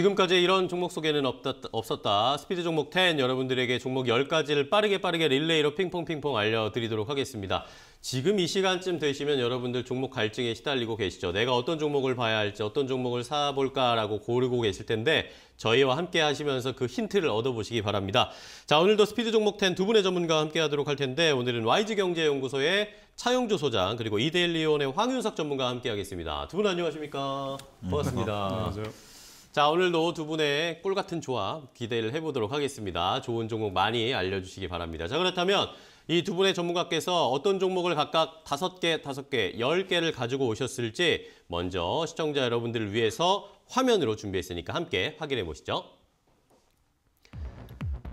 지금까지 이런 종목 소개는 없다, 없었다. 스피드 종목 10 여러분들에게 종목 10가지를 빠르게 빠르게 릴레이로 핑퐁핑퐁 알려드리도록 하겠습니다. 지금 이 시간쯤 되시면 여러분들 종목 갈증에 시달리고 계시죠. 내가 어떤 종목을 봐야 할지 어떤 종목을 사볼까라고 고르고 계실 텐데 저희와 함께 하시면서 그 힌트를 얻어보시기 바랍니다. 자 오늘도 스피드 종목 10 두 분의 전문가와 함께 하도록 할 텐데 오늘은 YG경제연구소의 차용조 소장 그리고 이데일리온의 황윤석 전문가와 함께 하겠습니다. 두 분 안녕하십니까? 고맙습니다 음, 안녕하세요. 자, 오늘도 두 분의 꿀 같은 조합 기대를 해보도록 하겠습니다. 좋은 종목 많이 알려주시기 바랍니다. 자, 그렇다면 이 두 분의 전문가께서 어떤 종목을 각각 다섯 개, 다섯 개, 열 개를 가지고 오셨을지 먼저 시청자 여러분들을 위해서 화면으로 준비했으니까 함께 확인해 보시죠.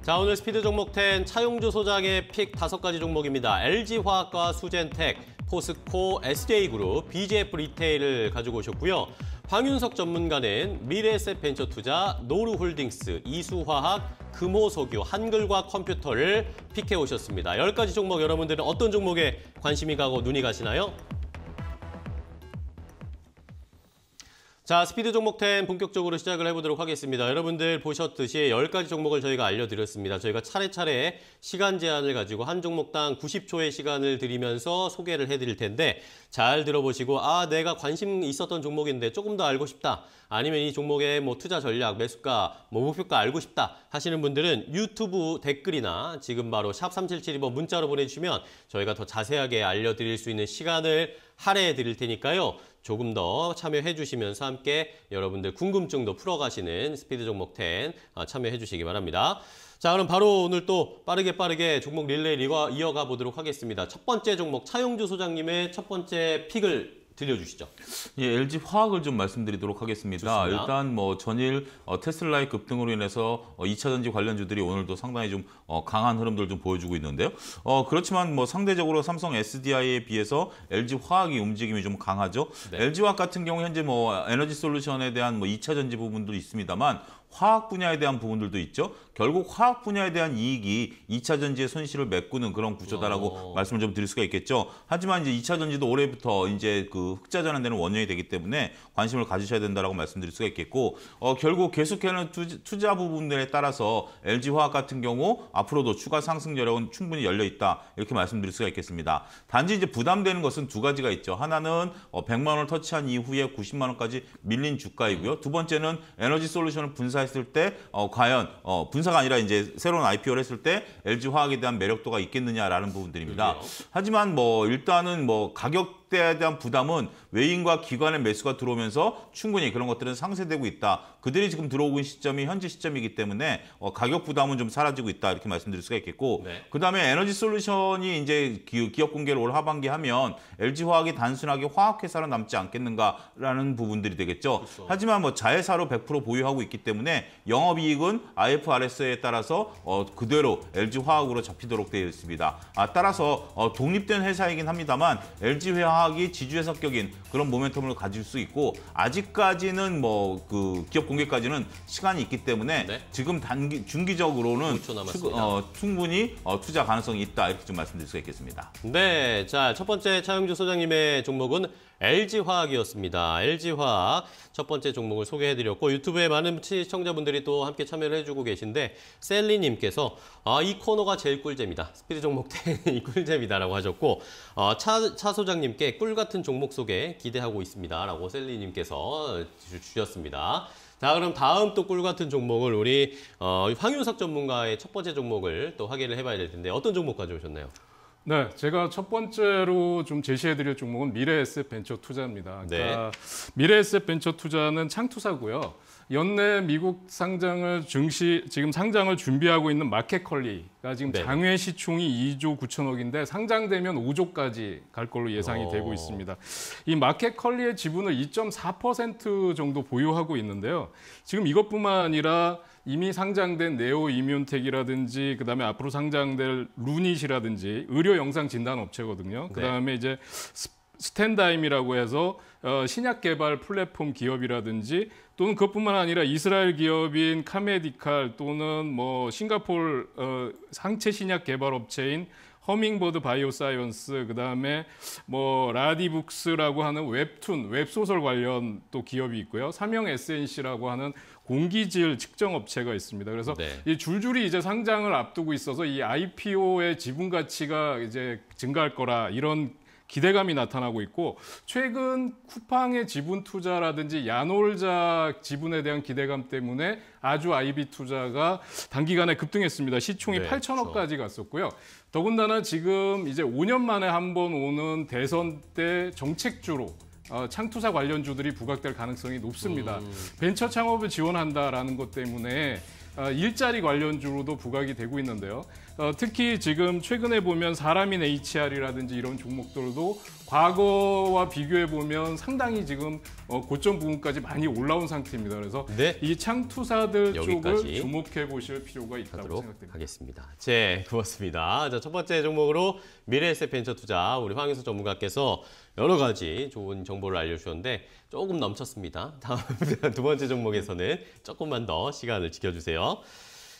자, 오늘 스피드 종목 10 차용조 소장의 픽 다섯 가지 종목입니다. LG화학과 수젠텍, 포스코, SJ그룹, BJF 리테일을 가지고 오셨고요. 황윤석 전문가는 미래셋 벤처 투자, 노루홀딩스, 이수화학, 금호석유, 한글과 컴퓨터를 픽해 오셨습니다. 열가지 종목 여러분들은 어떤 종목에 관심이 가고 눈이 가시나요? 자, 스피드 종목 텐 본격적으로 시작을 해보도록 하겠습니다. 여러분들 보셨듯이 10가지 종목을 저희가 알려드렸습니다. 저희가 차례차례 시간 제한을 가지고 한 종목당 90초의 시간을 드리면서 소개를 해드릴 텐데 잘 들어보시고 아 내가 관심 있었던 종목인데 조금 더 알고 싶다 아니면 이 종목의 뭐 투자 전략, 매수가, 뭐 목표가 알고 싶다 하시는 분들은 유튜브 댓글이나 지금 바로 샵 3772번 뭐 문자로 보내주시면 저희가 더 자세하게 알려드릴 수 있는 시간을 할애해 드릴 테니까요. 조금 더 참여해 주시면서 함께 여러분들 궁금증도 풀어가시는 스피드 종목 텐 어, 참여해 주시기 바랍니다. 자 그럼 바로 오늘 또 빠르게 빠르게 종목 릴레이 리가 이어가 보도록 하겠습니다. 첫 번째 종목 차용주 소장님의 첫 번째 픽을 들려주시죠. 예, LG 화학을 좀 말씀드리도록 하겠습니다. 좋습니다. 일단 뭐 전일 어, 테슬라의 급등으로 인해서 2차전지 어, 관련주들이 오늘도 상당히 좀 어, 강한 흐름들을 좀 보여주고 있는데요. 어, 그렇지만 뭐 상대적으로 삼성 SDI에 비해서 LG 화학이 움직임이 좀 강하죠. 네. LG 화학 같은 경우 현재 뭐 에너지 솔루션에 대한 뭐 2차전지 부분도 있습니다만 화학 분야에 대한 부분들도 있죠. 결국 화학 분야에 대한 이익이 2차 전지의 손실을 메꾸는 그런 구조다라고 오. 어. 말씀을 좀 드릴 수가 있겠죠. 하지만 이제 2차 전지도 올해부터 이제 그 흑자 전환되는 원인이 되기 때문에 관심을 가지셔야 된다라고 말씀드릴 수가 있겠고 어, 결국 계속하는 투자, 투자 부분들에 따라서 LG 화학 같은 경우 앞으로도 추가 상승 여력은 충분히 열려 있다 이렇게 말씀드릴 수가 있겠습니다. 단지 이제 부담되는 것은 두 가지가 있죠. 하나는 100만 어, 원을 터치한 이후에 90만 원까지 밀린 주가이고요. 두 번째는 에너지 솔루션을 분사해 했을 때 어, 과연 어, 분사가 아니라 이제 새로운 IPO를 했을 때 LG 화학에 대한 매력도가 있겠느냐라는 부분들입니다. 그래요? 그렇죠. 하지만 뭐 일단은 뭐 가격대에 대한 부담은 외인과 기관의 매수가 들어오면서 충분히 그런 것들은 상쇄되고 있다. 그들이 지금 들어오고 있는 시점이 현재 시점이기 때문에 어, 가격 부담은 좀 사라지고 있다 이렇게 말씀드릴 수가 있겠고 네. 그다음에 에너지 솔루션이 이제 기, 기업 공개를 올 하반기 하면 LG 화학이 단순하게 화학 회사로 남지 않겠는가라는 부분들이 되겠죠. 그렇죠. 하지만 뭐 자회사로 100% 보유하고 있기 때문에 영업 이익은 IFRS에 따라서 어, 그대로 LG 화학으로 잡히도록 되어 있습니다. 아, 따라서 어, 독립된 회사이긴 합니다만 LG 화학이 지주회 사격인 그런 모멘텀을 가질 수 있고 아직까지는 뭐 그 기업 공개까지는 시간이 있기 때문에 네. 지금 단기 중기적으로는 추, 어, 충분히 어, 투자 가능성이 있다 이렇게 좀 말씀드릴 수가 있겠습니다. 네, 자첫 번째 차영주 소장님의 종목은 LG화학이었습니다. LG화학 첫 번째 종목을 소개해드렸고 유튜브에 많은 시청자분들이 또 함께 참여를 해주고 계신데 셀리님께서 아, 이 코너가 제일 꿀잼이다. 스피드 종목 대이 꿀잼이다라고 하셨고 어, 차, 차 소장님께 꿀 같은 종목 소개 기대하고 있습니다. 라고 셀리님께서 주셨습니다. 자 그럼 다음 또 꿀 같은 종목을 우리 어, 황윤석 전문가의 첫 번째 종목을 또 확인을 해봐야 될 텐데 어떤 종목 가져오셨나요? 네, 제가 첫 번째로 좀 제시해드릴 종목은 미래에셋 벤처 투자입니다. 네. 그러니까 네. 미래에셋 벤처 투자는 창투사고요. 연내 미국 상장을 증시 지금 상장을 준비하고 있는 마켓컬리가 지금 네. 장외 시총이 2조 9천억인데 상장되면 5조까지 갈 걸로 예상이 오. 어. 되고 있습니다. 이 마켓컬리의 지분을 2.4% 정도 보유하고 있는데요. 지금 이것뿐만 아니라 이미 상장된 네오 이뮨텍이라든지 그다음에 앞으로 상장될 루닛이라든지 의료 영상 진단 업체거든요. 네. 그다음에 네. 이제 스탠다임이라고 해서 어, 신약 개발 플랫폼 기업이라든지 또는 그것뿐만 아니라 이스라엘 기업인 카메디칼 또는 뭐 싱가포르 어, 상체 신약 개발 업체인 허밍버드 바이오사이언스 그다음에 뭐 라디북스라고 하는 웹툰 웹소설 관련 또 기업이 있고요. 삼형 SNC라고 하는 공기질 측정 업체가 있습니다. 그래서 네. 이 줄줄이 이제 상장을 앞두고 있어서 이 IPO의 지분 가치가 이제 증가할 거라 이런 기대감이 나타나고 있고 최근 쿠팡의 지분 투자라든지 야놀자 지분에 대한 기대감 때문에 아주 IB 투자가 단기간에 급등했습니다. 시총이 네, 8천억까지 그렇죠. 갔었고요. 더군다나 지금 이제 5년 만에 한 번 오는 대선 때 정책주로 어, 창투사 관련주들이 부각될 가능성이 높습니다. 음. 벤처 창업을 지원한다라는 것 때문에 어, 일자리 관련주로도 부각이 되고 있는데요. 어, 특히 지금 최근에 보면 사람인 HR이라든지 이런 종목들도 과거와 비교해 보면 상당히 지금 어, 고점 부분까지 많이 올라온 상태입니다. 그래서 네. 이 창투사들 쪽을 주목해 보실 필요가 있다고 생각됩니다. 하겠습니다. 제 고맙습니다. 자, 첫 번째 종목으로 미래에셋 벤처 투자 우리 황인수 전문가께서 여러 가지 좋은 정보를 알려주셨는데 조금 넘쳤습니다. 다음 두 번째 종목에서는 조금만 더 시간을 지켜주세요.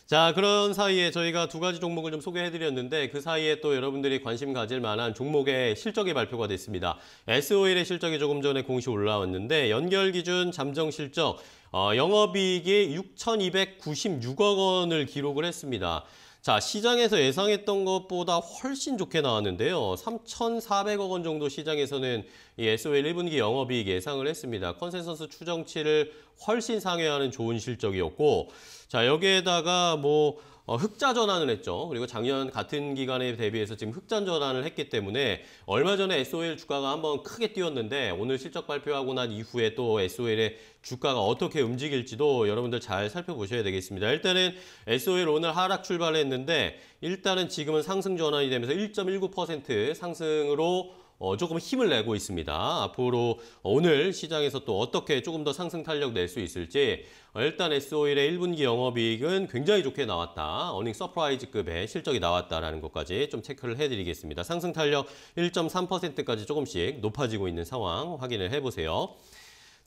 자, 그런 사이에 저희가 두 가지 종목을 좀 소개해드렸는데 그 사이에 또 여러분들이 관심 가질 만한 종목의 실적이 발표가 됐습니다. SOL의 실적이 조금 전에 공시 올라왔는데 연결 기준 잠정 실적 어, 영업이익이 6,296억 원을 기록을 했습니다. 자 시장에서 예상했던 것보다 훨씬 좋게 나왔는데요. 3,400억 원 정도 시장에서는 이 SOL 1분기 영업이익 예상을 했습니다. 컨센서스 추정치를 훨씬 상회하는 좋은 실적이었고 자 여기에다가 뭐 어, 흑자 전환을 했죠. 그리고 작년 같은 기간에 대비해서 지금 흑자 전환을 했기 때문에 얼마 전에 SOL 주가가 한번 크게 뛰었는데 오늘 실적 발표하고 난 이후에 또 SOL의 주가가 어떻게 움직일지도 여러분들 잘 살펴보셔야 되겠습니다. 일단은 SOL 오늘 하락 출발했는데 일단은 지금은 상승 전환이 되면서 1.19% 상승으로 어, 조금 힘을 내고 있습니다. 앞으로 오늘 시장에서 또 어떻게 조금 더 상승 탄력 낼 수 있을지 어, 일단 SO일의 1분기 영업이익은 굉장히 좋게 나왔다. 어닝 서프라이즈급의 실적이 나왔다라는 것까지 좀 체크를 해드리겠습니다. 상승 탄력 1.3%까지 조금씩 높아지고 있는 상황 확인을 해보세요.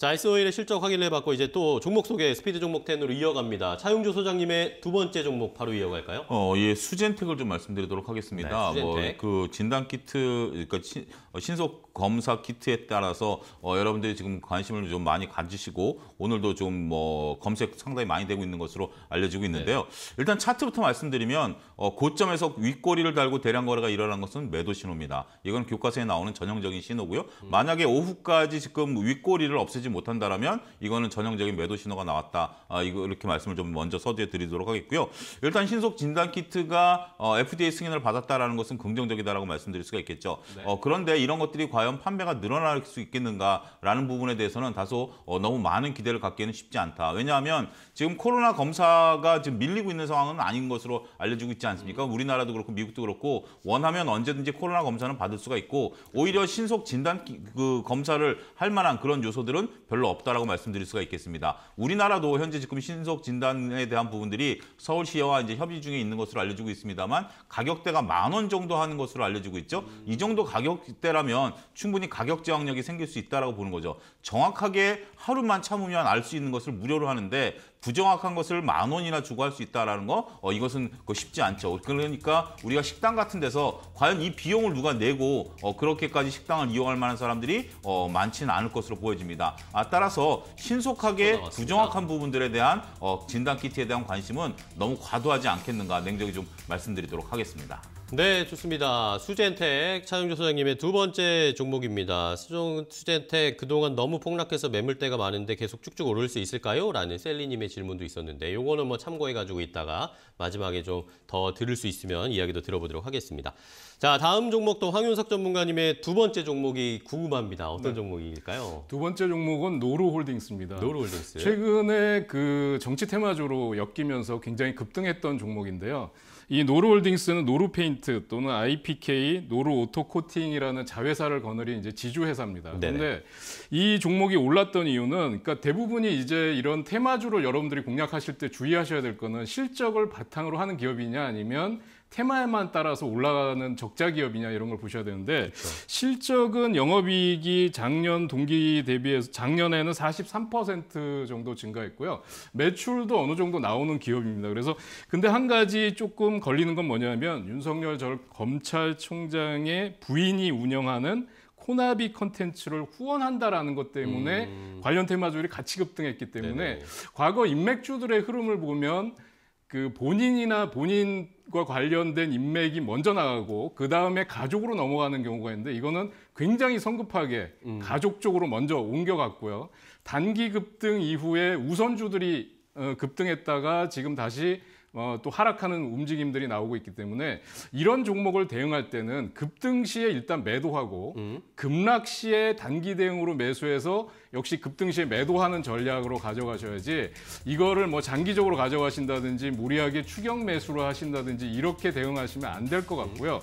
자, s o 일의 실적 확인해봤고 을 이제 또 종목 소개 스피드 종목 10으로 이어갑니다. 차용주 소장님의 두 번째 종목 바로 이어갈까요? 어, 예, 수젠텍을 좀 말씀드리도록 하겠습니다. 네, 뭐, 그 진단 키트, 그러니까 신, 어, 신속 검사 키트에 따라서 어, 여러분들이 지금 관심을 좀 많이 가지시고 오늘도 좀 뭐 검색 상당히 많이 되고 있는 것으로 알려지고 있는데요. 네. 일단 차트부터 말씀드리면 어, 고점에서 윗꼬리를 달고 대량 거래가 일어난 것은 매도 신호입니다. 이건 교과서에 나오는 전형적인 신호고요. 음. 만약에 오후까지 지금 윗꼬리를 없애지 못한다라면 이거는 전형적인 매도 신호가 나왔다. 아, 이거 이렇게 말씀을 좀 먼저 서두에 드리도록 하겠고요. 일단 신속 진단 키트가 어, FDA 승인을 받았다라는 것은 긍정적이다라고 말씀드릴 수가 있겠죠. 네. 어, 그런데 이런 것들이 과연 판매가 늘어날 수 있겠는가라는 부분에 대해서는 다소 어, 너무 많은 기대를 갖기에는 쉽지 않다. 왜냐하면 지금 코로나 검사가 지금 밀리고 있는 상황은 아닌 것으로 알려지고 있지 않습니까? 음. 우리나라도 그렇고 미국도 그렇고 원하면 언제든지 코로나 검사는 받을 수가 있고 오히려 신속 진단 그 검사를 할 만한 그런 요소들은 별로 없다라고 말씀드릴 수가 있겠습니다. 우리나라도 현재 지금 신속 진단에 대한 부분들이 서울시와 이제 협의 중에 있는 것으로 알려지고 있습니다만 가격대가 만 원 정도 하는 것으로 알려지고 있죠. 이 정도 가격대라면 충분히 가격 저항력이 생길 수 있다라고 보는 거죠. 정확하게 하루만 참으면 알 수 있는 것을 무료로 하는데 부정확한 것을 만 원이나 주고 할 수 있다라는 거 어, 이것은 쉽지 않죠. 그러니까 우리가 식당 같은 데서 과연 이 비용을 누가 내고 어, 그렇게까지 식당을 이용할 만한 사람들이 어, 많지는 않을 것으로 보여집니다. 아, 따라서 신속하게 부정확한 부분들에 대한 어, 진단 키트에 대한 관심은 너무 과도하지 않겠는가 냉정히 좀 말씀드리도록 하겠습니다. 네, 좋습니다. 수젠텍 차용조 소장님의 두 번째 종목입니다. 수정, 수젠텍 그동안 너무 폭락해서 매물대가 많은데 계속 쭉쭉 오를 수 있을까요? 라는 셀리님의 질문도 있었는데 요거는 뭐 참고해가지고 있다가 마지막에 좀 더 들을 수 있으면 이야기도 들어보도록 하겠습니다. 자, 다음 종목도 황윤석 전문가님의 두 번째 종목이 궁금합니다. 어떤 네. 종목일까요? 두 번째 종목은 노루홀딩스입니다. 노루홀딩스. 최근에 그 정치 테마주로 엮이면서 굉장히 급등했던 종목인데요. 이 노루홀딩스는 노루페인트 또는 IPK 노루오토코팅이라는 자회사를 거느린 이제 지주회사입니다. 그런데 이 종목이 올랐던 이유는 그러니까 대부분이 이제 이런 테마주를 여러분들이 공략하실 때 주의하셔야 될 거는 실적을 바탕으로 하는 기업이냐 아니면 테마에만 따라서 올라가는 적자 기업이냐 이런 걸 보셔야 되는데 그렇죠. 실적은 영업이익이 작년 동기 대비해서 작년에는 43% 정도 증가했고요. 매출도 어느 정도 나오는 기업입니다. 그래서 근데 한 가지 조금 걸리는 건 뭐냐면 윤석열 전 검찰총장의 부인이 운영하는 코나비 컨텐츠를 후원한다라는 것 때문에 음... 관련 테마주율이 같이 급등했기 때문에 네네. 과거 인맥주들의 흐름을 보면 그 본인이나 본인과 관련된 인맥이 먼저 나가고 그 다음에 가족으로 넘어가는 경우가 있는데 이거는 굉장히 성급하게 음. 가족 쪽으로 먼저 옮겨갔고요. 단기 급등 이후에 우선주들이 어, 급등했다가 지금 다시 어, 또 하락하는 움직임들이 나오고 있기 때문에 이런 종목을 대응할 때는 급등 시에 일단 매도하고 음. 급락 시에 단기 대응으로 매수해서 역시 급등 시에 매도하는 전략으로 가져가셔야지 이거를 뭐 장기적으로 가져가신다든지 무리하게 추격 매수를 하신다든지 이렇게 대응하시면 안 될 것 같고요.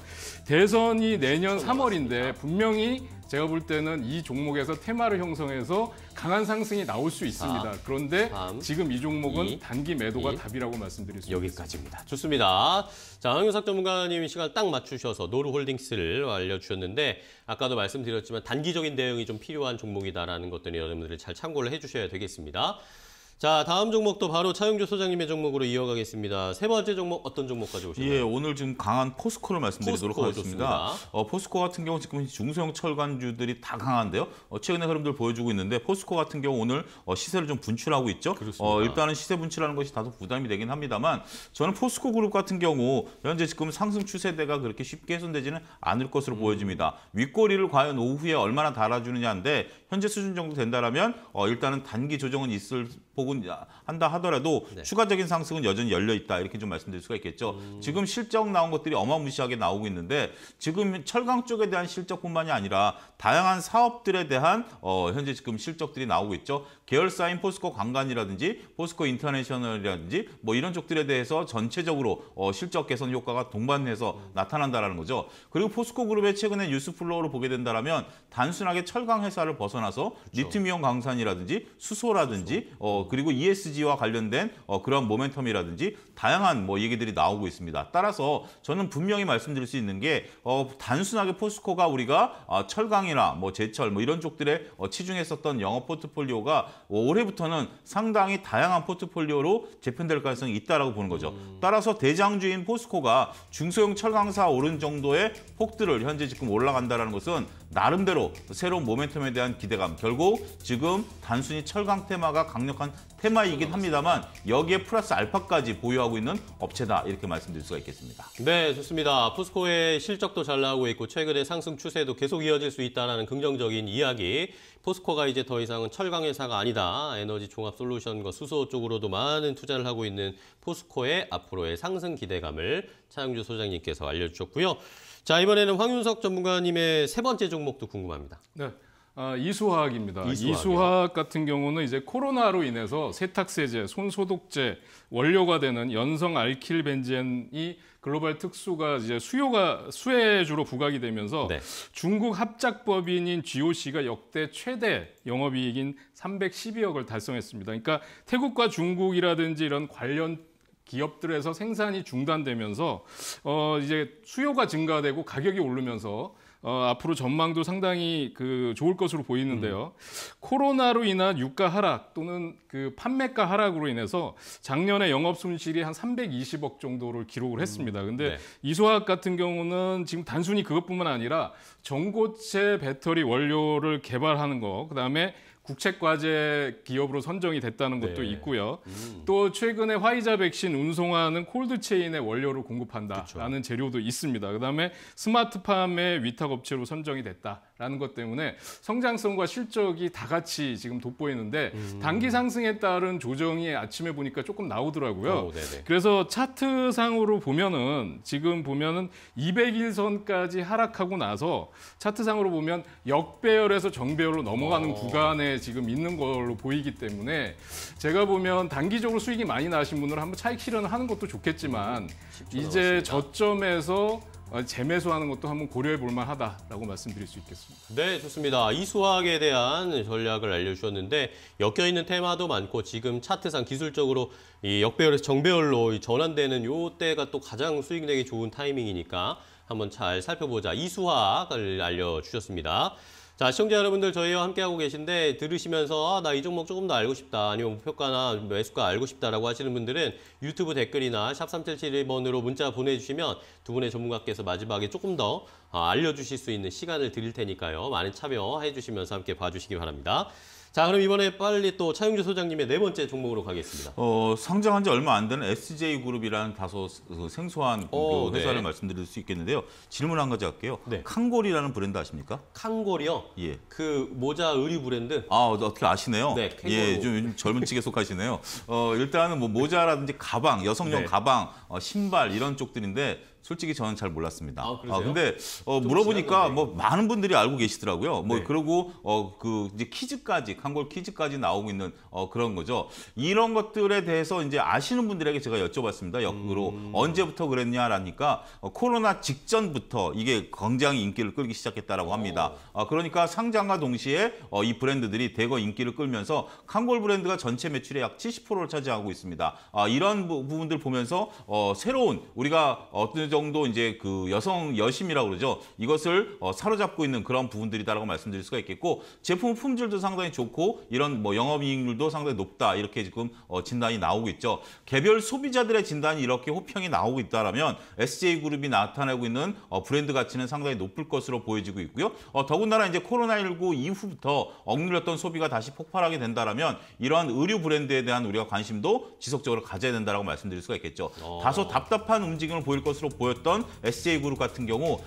대선이 내년 3월인데 분명히 제가 볼 때는 이 종목에서 테마를 형성해서 강한 상승이 나올 수 있습니다. 4, 그런데 지금 이 종목은 2, 단기 매도가 2, 답이라고 말씀드릴 수 여기까지입니다. 있습니다. 좋습니다. 자, 황윤석 전문가님이 시간 딱 맞추셔서 노루홀딩스를 알려주셨는데 아까도 말씀드렸지만 단기적인 대응이 좀 필요한 종목이다라는 것들은 여러분들이 잘 참고를 해주셔야 되겠습니다. 자, 다음 종목도 바로 차용주 소장님의 종목으로 이어가겠습니다. 세 번째 종목 어떤 종목 까지오셨나요 예, 오늘 지금 강한 포스코를 말씀드리도록 포스코 하겠습니다. 어, 포스코 같은 경우 지금 중소형 철관주들이 다 강한데요. 어, 최근의 흐름들 보여주고 있는데 포스코 같은 경우 오늘 어, 시세를 좀 분출하고 있죠. 어, 일단은 시세 분출하는 것이 다소 부담이 되긴 합니다만 저는 포스코 그룹 같은 경우 현재 지금 상승 추세대가 그렇게 쉽게 훼손되지는 않을 것으로 음. 보여집니다. 윗꼬리를 과연 오후에 얼마나 달아주느냐인데 현재 수준 정도 된다라면 어, 일단은 단기 조정은 있을 복은 한다 하더라도 네. 추가적인 상승은 여전히 열려 있다 이렇게 좀 말씀드릴 수가 있겠죠. 음. 지금 실적 나온 것들이 어마무시하게 나오고 있는데 지금 철강 쪽에 대한 실적뿐만이 아니라 다양한 사업들에 대한 어, 현재 지금 실적들이 나오고 있죠. 계열사인 포스코 관광이라든지 포스코 인터내셔널이라든지 뭐 이런 쪽들에 대해서 전체적으로 어, 실적 개선 효과가 동반해서 나타난다라는 거죠. 그리고 포스코 그룹의 최근에 뉴스 플로우를 보게 된다면 단순하게 철강 회사를 벗어나서 그렇죠. 리튬이온 강산이라든지 수소라든지 수소. 어, 그리고 ESG와 관련된 어, 그런 모멘텀이라든지 다양한 뭐 얘기들이 나오고 있습니다. 따라서 저는 분명히 말씀드릴 수 있는 게 어, 단순하게 포스코가 우리가 어, 아, 철강 삼성이나 뭐 제철 뭐 이런 쪽들에 어, 치중했었던 영업 포트폴리오가 어, 올해부터는 상당히 다양한 포트폴리오로 재편될 가능성이 있다라고 보는 거죠. 음. 따라서 대장주인 포스코가 중소형 철강사 오른 정도의 폭들을 현재 지금 올라간다라는 것은 나름대로 새로운 모멘텀에 대한 기대감 결국 지금 단순히 철강 테마가 강력한 테마이긴 합니다만 여기에 플러스 알파까지 보유하고 있는 업체다 이렇게 말씀드릴 수가 있겠습니다. 네, 좋습니다. 포스코의 실적도 잘 나오고 있고 최근의 상승 추세도 계속 이어질 수 있다는 긍정적인 이야기. 포스코가 이제 더 이상은 철강 회사가 아니다. 에너지 종합 솔루션과 수소 쪽으로도 많은 투자를 하고 있는 포스코의 앞으로의 상승 기대감을 차영주 소장님께서 알려주셨고요. 자 이번에는 황윤석 전문가님의 세 번째 종목도 궁금합니다. 네. 아, 이수화학입니다. 이수화학 같은 경우는 이제 코로나로 인해서 세탁세제, 손소독제 원료가 되는 연성 알킬벤젠이 글로벌 특수가 이제 수요가 수혜주로 부각이 되면서 네. 중국 합작법인인 GOC가 역대 최대 영업이익인 312억을 달성했습니다. 그러니까 태국과 중국이라든지 이런 관련 기업들에서 생산이 중단되면서 어 이제 수요가 증가되고 가격이 오르면서 어, 앞으로 전망도 상당히 그 좋을 것으로 보이는데요. 음. 코로나로 인한 유가 하락 또는 그 판매가 하락으로 인해서 작년에 영업 손실이 한 320억 정도를 기록을 했습니다. 음, 근데 네. 이소학 같은 경우는 지금 단순히 그것뿐만 아니라 전고체 배터리 원료를 개발하는 거, 그다음에 국책과제 기업으로 선정이 됐다는 것도 네. 있고요. 음. 또 최근에 화이자 백신 운송하는 콜드체인의 원료를 공급한다라는 그쵸. 재료도 있습니다. 그다음에 스마트팜의 위탁업체로 선정이 됐다. 라는 것 때문에 성장성과 실적이 다 같이 지금 돋보이는데 음. 단기 상승에 따른 조정이 아침에 보니까 조금 나오더라고요. 오, 어, 그래서 차트상으로 보면은 지금 보면은 200일선까지 하락하고 나서 차트상으로 보면 역배열에서 정배열로 넘어가는 오. 어. 구간에 지금 있는 걸로 보이기 때문에 제가 보면 단기적으로 수익이 많이 나신 분들은 한번 차익 실현을 하는 것도 좋겠지만 음, 이제 남았습니다. 저점에서 어, 재매수하는 것도 한번 고려해 볼 만하다라고 말씀드릴 수 있겠습니다. 네, 좋습니다. 이수학에 대한 전략을 알려주셨는데 엮여있는 테마도 많고 지금 차트상 기술적으로 이 역배열에서 정배열로 전환되는 요때가 또 가장 수익 내기 좋은 타이밍이니까 한번 잘 살펴보자. 이수학을 알려주셨습니다. 자, 시청자 여러분들 저희와 함께하고 계신데 들으시면서 아, 나 이 종목 조금 더 알고 싶다 아니면 목표가나 매수가 알고 싶다라고 하시는 분들은 유튜브 댓글이나 샵 3771번으로 문자 보내주시면 두 분의 전문가께서 마지막에 조금 더 아, 알려주실 수 있는 시간을 드릴 테니까요. 많은 참여해 주시면서 함께 봐주시기 바랍니다. 자 그럼 이번에 빨리 또 차용주 소장님의 네 번째 종목으로 가겠습니다. 어, 상장한 지 얼마 안 되는 SJ그룹이라는 다소 그 생소한 어, 그 네. 회사를 네. 말씀드릴 수 있겠는데요. 질문 한 가지 할게요. 네. 캉골이라는 브랜드 아십니까? 캉골이요? 예. 그 모자 의류 브랜드? 아 어, 어떻게 아시네요? 네. 캥거루. 예, 좀 요즘 젊은 층에 속하시네요. 어, 일단은 뭐 모자라든지 가방, 여성용 네. 가방, 어, 신발 이런 쪽들인데 솔직히 저는 잘 몰랐습니다. 아, 그러세요? 아 근데 어, 물어보니까 뭐 많은 분들이 알고 계시더라고요. 뭐 네. 그리고 어, 그 이제 퀴즈까지 한골 퀴즈까지 나오고 있는 어, 그런 거죠. 이런 것들에 대해서 이제 아시는 분들에게 제가 여쭤봤습니다. 역으로 음... 언제부터 그랬냐라니까 어, 코로나 직전부터 이게 굉장히 인기를 끌기 시작했다라고 합니다. 어, 아, 그러니까 상장과 동시에 어, 이 브랜드들이 대거 인기를 끌면서 칸골 브랜드가 전체 매출의 약 70%를 차지하고 있습니다. 아, 이런 부, 분들 보면서 어, 새로운 우리가 어떤 정도 이제 그 여성 여심이라고 그러죠. 이것을 어, 사로잡고 있는 그런 부분들이다라고 말씀드릴 수가 있겠고 제품 품질도 상당히 좋고 이런 뭐 영업이익률도 상당히 높다 이렇게 지금 어, 진단이 나오고 있죠. 개별 소비자들의 진단이 이렇게 호평이 나오고 있다라면 SJ 그룹이 나타내고 있는 어, 브랜드 가치는 상당히 높을 것으로 보여지고 있고요. 어, 더군다나 이제 코로나19 이후부터 억눌렸던 소비가 다시 폭발하게 된다라면 이러한 의류 브랜드에 대한 우리가 관심도 지속적으로 가져야 된다라고 말씀드릴 수가 있겠죠. 어... 다소 답답한 움직임을 보일 것으로 보였던 SJ그룹 같은 경우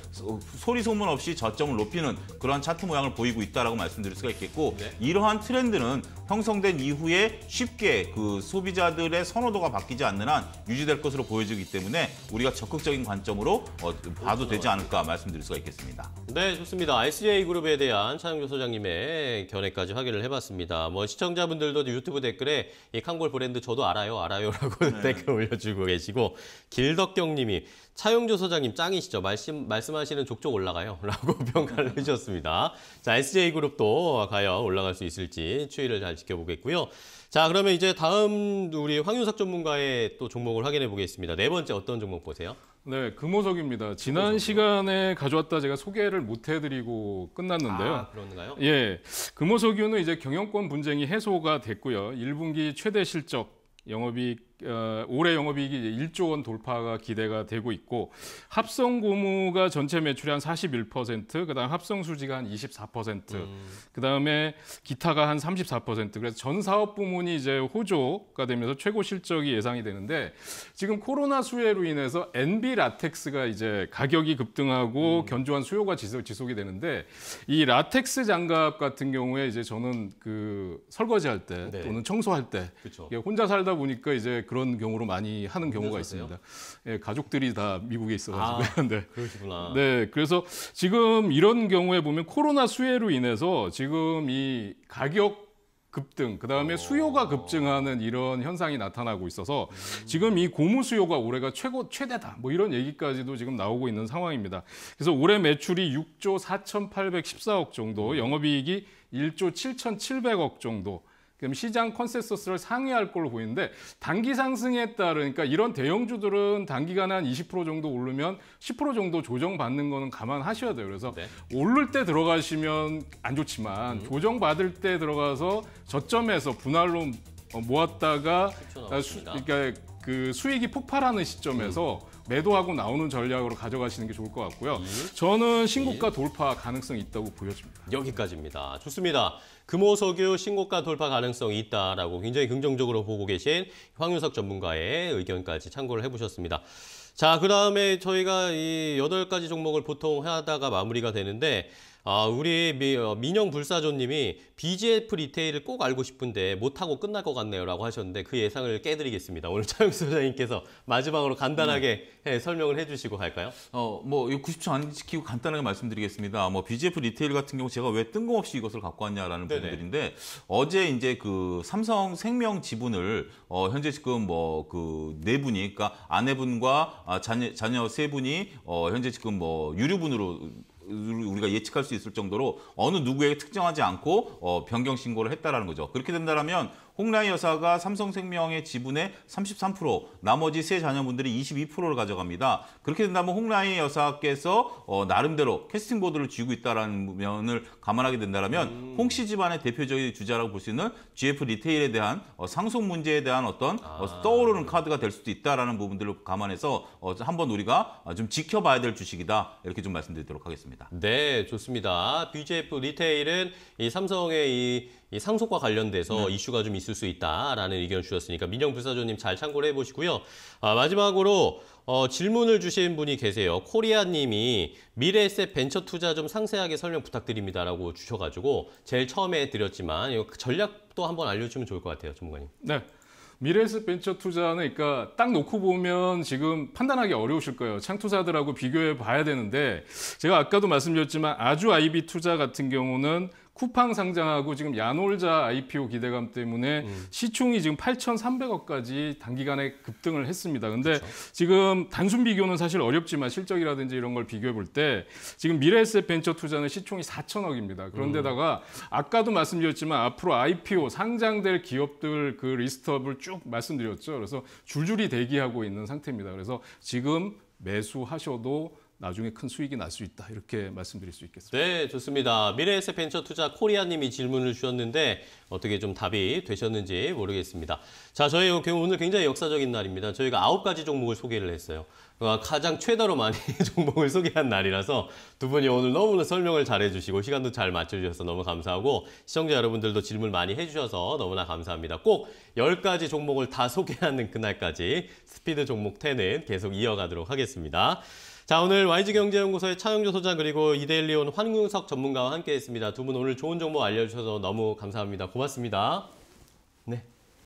소리 소문 없이 저점을 높이는 그러한 차트 모양을 보이고 있다라고 말씀드릴 수가 있겠고 네. 이러한 트렌드는 형성된 이후에 쉽게 그 소비자들의 선호도가 바뀌지 않는 한 유지될 것으로 보여지기 때문에 우리가 적극적인 관점으로 어, 봐도 되지 그렇죠. 않을까 말씀드릴 수가 있겠습니다. 네, 좋습니다. SJ그룹에 대한 차영조 소장님의 견해까지 확인을 해봤습니다. 뭐 시청자분들도 유튜브 댓글에 이 칸골 브랜드 저도 알아요, 알아요라고 네. 댓글 올려주고 계시고 길덕경님이 차용조 소장님 짱이시죠. 말씀, 말씀하시는 족족 올라가요. 라고 평가를 해주셨습니다. 자, SJ그룹도 과연 올라갈 수 있을지 추이를 잘 지켜보겠고요. 자, 그러면 이제 다음 우리 황윤석 전문가의 또 종목을 확인해 보겠습니다. 네 번째 어떤 종목 보세요? 네, 금호석입니다. 지난 금호석으로. 시간에 가져왔다 제가 소개를 못 해드리고 끝났는데요. 아, 그런가요? 예, 금호석유는 이제 경영권 분쟁이 해소가 됐고요. 1분기 최대 실적 영업이익 어, 올해 영업이익이 1조 원 돌파가 기대가 되고 있고 합성 고무가 전체 매출의 한 41%, 그다음 합성 수지가 한 24%, 음. 그다음에 기타가 한 34%. 그래서 전 사업 부문이 이제 호조가 되면서 최고 실적이 예상이 되는데 지금 코로나 수혜로 인해서 NB 라텍스가 이제 가격이 급등하고 음. 견조한 수요가 지속, 지속이 되는데 이 라텍스 장갑 같은 경우에 이제 저는 그 설거지할 때 네. 또는 청소할 때 그쵸. 혼자 살다 보니까 이제 그런 경우로 많이 하는 경우가 그러요 있습니다. 예, 가족들이 다 미국에 있어가지고. 아, 네. 그러시구나. 네, 그래서 지금 이런 경우에 보면 코로나 수혜로 인해서 지금 이 가격 급등, 그 다음에 어. 수요가 급증하는 이런 현상이 나타나고 있어서 음. 지금 이 고무 수요가 올해가 최고 최대다, 뭐 이런 얘기까지도 지금 나오고 있는 상황입니다. 그래서 올해 매출이 6조 4,814억 정도, 음. 영업이익이 1조 7,700억 정도, 그럼 시장 컨센서스를 상회할 걸로 보이는데 단기 상승에 따르니까 이런 대형주들은 단기간에 한 20% 정도 오르면 10% 정도 조정받는 거는 감안하셔야 돼요. 그래서 네. 오를 때 들어가시면 안 좋지만 음. 조정받을 때 들어가서 저점에서 분할로 어, 모았다가 아, 수, 그러니까 그 수익이 폭발하는 시점에서 음. 매도하고 나오는 전략으로 가져가시는 게 좋을 것 같고요. 음. 저는 신고가 예. 돌파 가능성이 있다고 보여집니다. 여기까지입니다. 좋습니다. 금호석유 신고가 돌파 가능성이 있다라고 굉장히 긍정적으로 보고 계신 황윤석 전문가의 의견까지 참고를 해보셨습니다. 자, 그 다음에 저희가 이 여덟 가지 종목을 보통 하다가 마무리가 되는데 아, 우리 미, 어, 민영 불사조님이 BGF 리테일을 꼭 알고 싶은데 못하고 끝날 것 같네요 라고 하셨는데 그 예상을 깨드리겠습니다. 오늘 차영 소장님께서 마지막으로 간단하게 네. 네, 설명을 해주시고 갈까요? 어, 뭐 90초 안 지키고 간단하게 말씀드리겠습니다. 아, 뭐 BGF 리테일 같은 경우 제가 왜 뜬금없이 이것을 갖고 왔냐라는 네네. 부분들인데 어제 이제 그 삼성 생명 지분을 어, 현재 지금 뭐 그 네 분이 그러니까 아내분과 아, 자녀, 자녀 세 분이 어, 현재 지금 뭐 유류분으로 우리가 예측할 수 있을 정도로 어느 누구에게 특정하지 않고 어, 변경 신고를 했다라는 거죠. 그렇게 된다면 홍라이 여사가 삼성생명의 지분의 33% 나머지 세 자녀분들이 22%를 가져갑니다. 그렇게 된다면 홍라이 여사께서 어, 나름대로 캐스팅 보드를 쥐고 있다는 면을 감안하게 된다면 음. 홍씨 집안의 대표적인 주자라고 볼 수 있는 GF 리테일에 대한 어, 상속 문제에 대한 어떤 어, 아. 떠오르는 카드가 될 수도 있다는 부분들을 감안해서 어, 한번 우리가 좀 지켜봐야 될 주식이다 이렇게 좀 말씀드리도록 하겠습니다. 네, 좋습니다. BGF 리테일은 이 삼성의 이, 이 상속과 관련돼서 네. 이슈가 좀 있을 있을 수 있다라는 의견 을 주셨으니까 민영 부사조님 잘 참고를 해보시고요. 아, 마지막으로 어, 질문을 주신 분이 계세요. 코리아님이 미래에셋 벤처 투자 좀 상세하게 설명 부탁드립니다라고 주셔가지고 제일 처음에 드렸지만 이거 그 전략도 한번 알려주면 좋을 것 같아요, 전문가님. 네. 미래에셋 벤처 투자는 그러니까 딱 놓고 보면 지금 판단하기 어려우실 거예요. 창투자들하고 비교해 봐야 되는데 제가 아까도 말씀드렸지만 아주 IB 투자 같은 경우는 쿠팡 상장하고 지금 야놀자 IPO 기대감 때문에 음. 시총이 지금 8,300억까지 단기간에 급등을 했습니다. 근데 그렇 지금 단순 비교는 사실 어렵지만 실적이라든지 이런 걸 비교해 볼 때 지금 미래에셋 벤처 투자는 시총이 4 0 0 0억입니다 그런데다가 음. 아까도 말씀드렸지만 앞으로 IPO 상장될 기업들 그 리스트업을 쭉 말씀드렸죠. 그래서 줄줄이 대기하고 있는 상태입니다. 그래서 지금 매수하셔도 나중에 큰 수익이 날 수 있다 이렇게 말씀드릴 수 있겠습니다. 네, 좋습니다. 미래에셋 벤처 투자 코리아님이 질문을 주셨는데 어떻게 좀 답이 되셨는지 모르겠습니다. 자, 저희 오늘 굉장히 역사적인 날입니다. 저희가 아홉 가지 종목을 소개를 했어요. 아, 가장 최다로 많이 종목을 소개한 날이라서 두 분이 오늘 너무나 설명을 잘해주시고 시간도 잘 맞춰주셔서 너무 감사하고 시청자 여러분들도 질문 많이 해주셔서 너무나 감사합니다. 꼭 열가지 종목을 다 소개하는 그날까지 스피드 종목 10은 계속 이어가도록 하겠습니다. 자 오늘 YG경제연구소의 차영조 소장 그리고 이데일리온 환궁석 전문가와 함께했습니다. 두 분 오늘 좋은 정보 알려주셔서 너무 감사합니다. 고맙습니다.